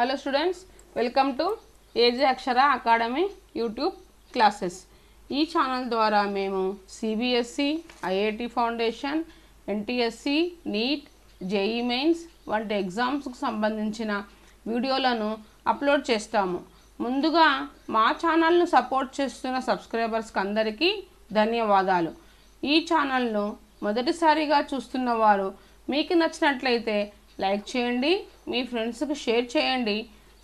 Hello students welcome to AJ Akshara academy YouTube classes ఈ channel ద్వారా మేము CBSE IIT foundation NTSE NEET JEE mains వంటి ఎగ్జామ్స్కు సంబంధించిన వీడియోలను అప్లోడ్ చేస్తాము ముందుగా మా ఛానల్ను సపోర్ట్ చేస్తున్న సబ్స్క్రైబర్స్కి అందరికీ ధన్యవాదాలు ఈ ఛానల్ను మొదటిసారిగా చూస్తున్న వారు మీకు నచ్చినట్లయితే లైక్ చేయండి మీ ఫ్రెండ్స్కి షేర్ చేయండి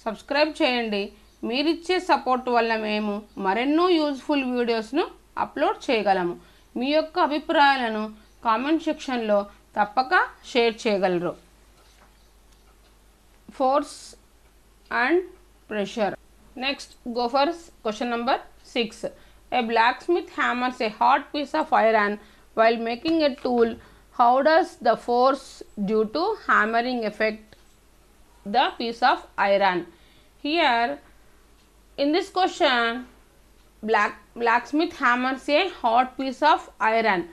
సబ్స్క్రైబ్ చేయండి మీరిచ్చే సపోర్ట్ వల్ల మేము మరెన్నో యూజ్ఫుల్ వీడియోస్ను అప్లోడ్ చేయగలము మీ యొక్క అభిప్రాయాలను కామెంట్ సెక్షన్లో తప్పక షేర్ చేయగలరు ఫోర్స్ అండ్ ప్రెషర్ నెక్స్ట్ గోఫర్స్ question number six a blacksmith hammers a hot piece of iron while making a tool how does the force due to hammering affect the piece of iron here in this question black blacksmith hammers a hot piece of iron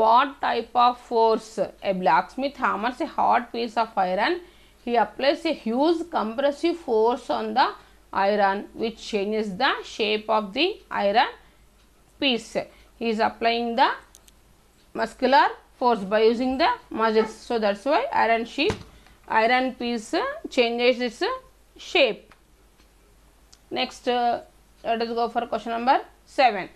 what type of force a blacksmith hammers a hot piece of iron he applies a huge compressive force on the iron which changes the shape of the iron piece he is applying the muscular force by using the muscles. So, that is why iron sheet, iron piece changes its shape. Next, uh, let us go for question number 7.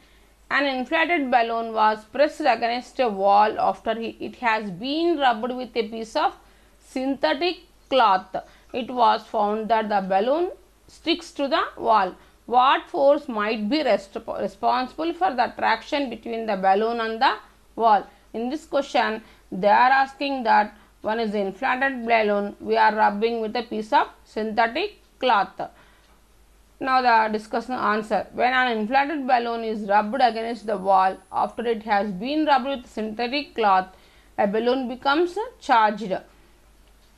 An inflated balloon was pressed against a wall after it has been rubbed with a piece of synthetic cloth. It was found that the balloon sticks to the wall. What force might be responsible for the attraction between the balloon and the wall? In this question, they are asking that one is inflated balloon we are rubbing with a piece of synthetic cloth. Now the discussion answer. When an inflated balloon is rubbed against the wall after it has been rubbed with synthetic cloth, a balloon becomes charged.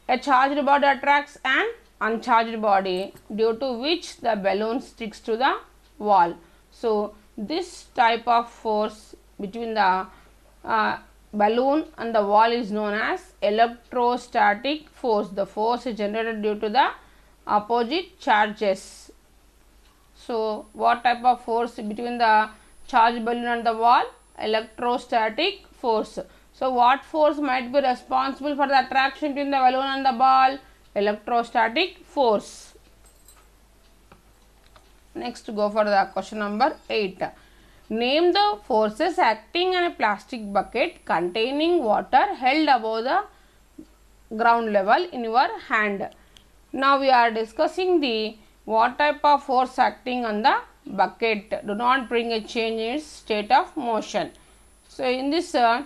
A charged body attracts an uncharged body due to which the balloon sticks to the wall. So, this type of force between the uh, balloon and the wall is known as electrostatic force. The force is generated due to the opposite charges. So, what type of force between the charge balloon and the wall? Electrostatic force. So, what force might be responsible for the attraction between the balloon and the ball? Electrostatic force. Next, go for the question number 8. Name the forces acting on a plastic bucket containing water held above the ground level in your hand. Now we are discussing the what type of force acting on the bucket do not bring a change in state of motion. So in this uh,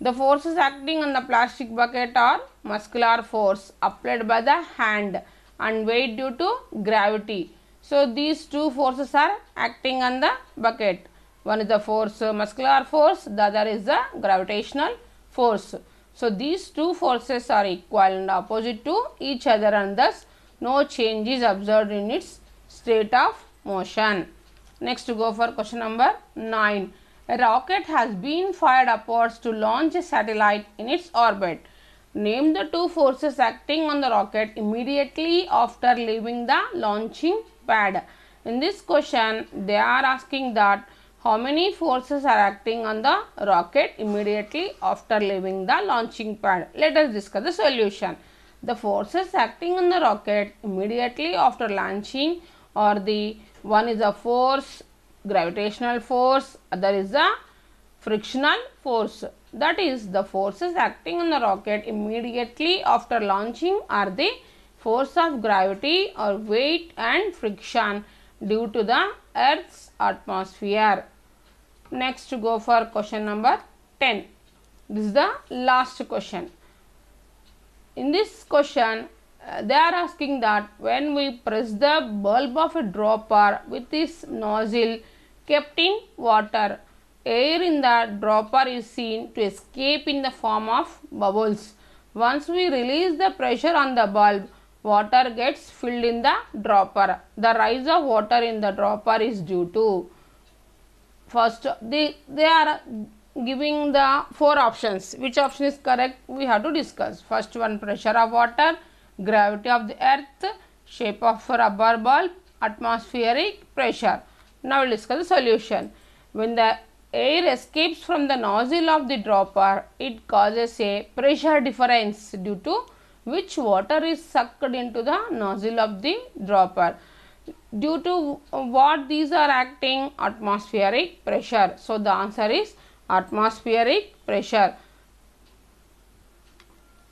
the forces acting on the plastic bucket are muscular force applied by the hand and weight due to gravity. So these two forces are acting on the bucket one is the force uh, muscular force, the other is the gravitational force. So, these two forces are equal and opposite to each other and thus no change is observed in its state of motion. Next to go for question number 9. A rocket has been fired upwards to launch a satellite in its orbit. Name the two forces acting on the rocket immediately after leaving the launching pad. In this question, they are asking that how many forces are acting on the rocket immediately after leaving the launching pad. Let us discuss the solution. The forces acting on the rocket immediately after launching are the one is a force, gravitational force, other is a frictional force. That is the forces acting on the rocket immediately after launching are the force of gravity or weight and friction due to the earth's atmosphere Next go for question number 10. This is the last question. In this question, uh, they are asking that when we press the bulb of a dropper with its nozzle kept in water, air in the dropper is seen to escape in the form of bubbles. Once we release the pressure on the bulb, water gets filled in the dropper. The rise of water in the dropper is due to first they, they are giving the four options which option is correct we have to discuss first one pressure of water gravity of the earth shape of rubber ball atmospheric pressure now we will discuss the solution when the air escapes from the nozzle of the dropper it causes a pressure difference due to which water is sucked into the nozzle of the dropper due to what these are acting atmospheric pressure. So, the answer is atmospheric pressure.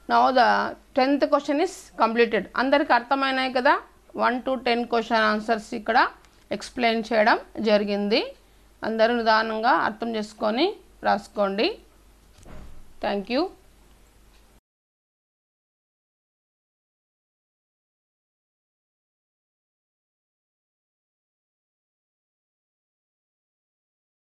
Now, the 10th question is completed. అందరికి అర్థమైనాయి కదా one to ten question answers ఇక్కడ explain చేయడం జరిగింది అందరూ నిదానంగా అర్థం చేసుకొని రాసుకోండి థ్యాంక్ యూ